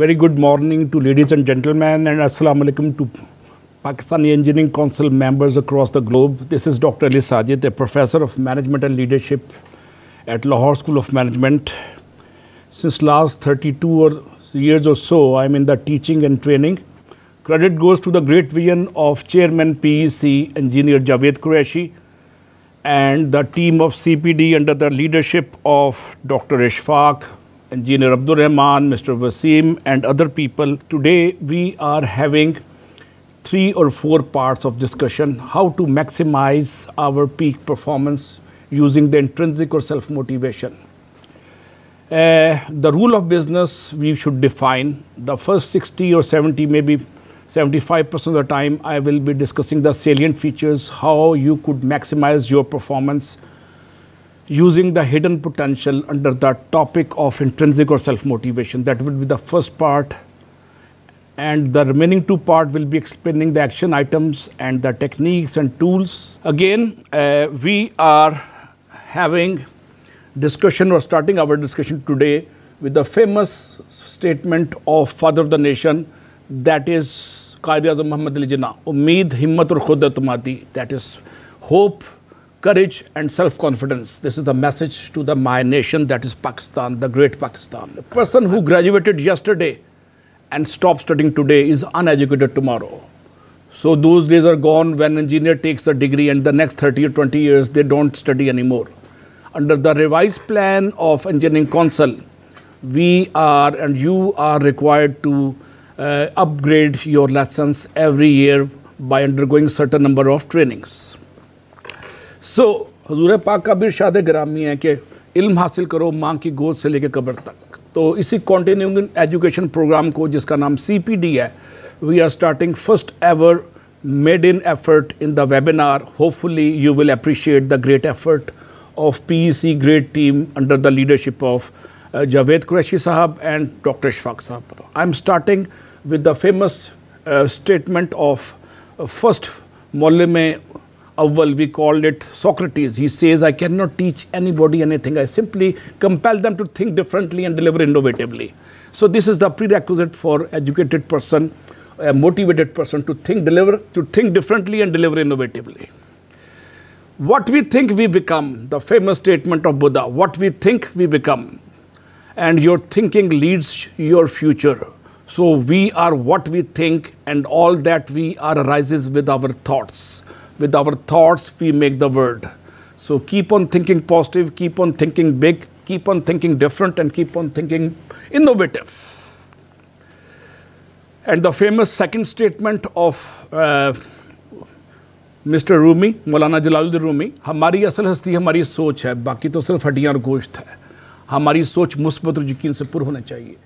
Very good morning to ladies and gentlemen and assalamu alaikum to Pakistani Engineering Council members across the globe. This is Dr. Ali Sajid, a professor of management and leadership at Lahore School of Management. Since last 32 or years or so, I'm in the teaching and training. Credit goes to the great vision of Chairman PEC Engineer Javed Qureshi and the team of CPD under the leadership of Dr. Ishfaq, Engineer Abdul Rahman, Mr. Wasim, and other people. Today we are having three or four parts of discussion how to maximize our peak performance using the intrinsic or self motivation. Uh, the rule of business we should define. The first 60 or 70, maybe 75% of the time, I will be discussing the salient features, how you could maximize your performance using the hidden potential under the topic of intrinsic or self-motivation. That will be the first part. And the remaining two part will be explaining the action items and the techniques and tools. Again, uh, we are having discussion or starting our discussion today with the famous statement of father of the nation that is Qaid Azam Muhammad Ali Jinnah, Ummeed Himmat aur Khudat That is hope courage and self-confidence. This is the message to the my nation that is Pakistan, the great Pakistan. A person who graduated yesterday and stopped studying today is uneducated tomorrow. So those days are gone when engineer takes a degree and the next 30 or 20 years they don't study anymore. Under the revised plan of engineering council, we are and you are required to uh, upgrade your lessons every year by undergoing certain number of trainings. So so, हजूर पाक का भी शाद ग्रामी है कि इल्म हासिल करो माँ की गोद से लेकर कब्र तक तो इसी कॉन्टीन्यूंग एजुकेशन प्रोग्राम को जिसका नाम सी पी डी है we are starting first ever made in effort in the webinar hopefully you will appreciate the great effort of P C great team under the leadership of Javed Qureshi साहब and doctor Shafaq साहब I am starting with the famous statement of first मौल में Awal, we called it Socrates. He says, I cannot teach anybody anything. I simply compel them to think differently and deliver innovatively. So this is the prerequisite for educated person, a motivated person to think, deliver, to think differently and deliver innovatively. What we think we become, the famous statement of Buddha, what we think we become. And your thinking leads your future. So we are what we think and all that we are arises with our thoughts. with our thoughts, we make the world. So keep on thinking positive, keep on thinking big, keep on thinking different, and keep on thinking innovative. And the famous second statement of uh, mister Rumi Maulana Jalaluddin Rumi हमारी असल हस्ती हमारी सोच है बाकी तो सिर्फ हड्डियाँ और गोश्त है हमारी सोच मुस्बत और यकीन से पुर होना चाहिए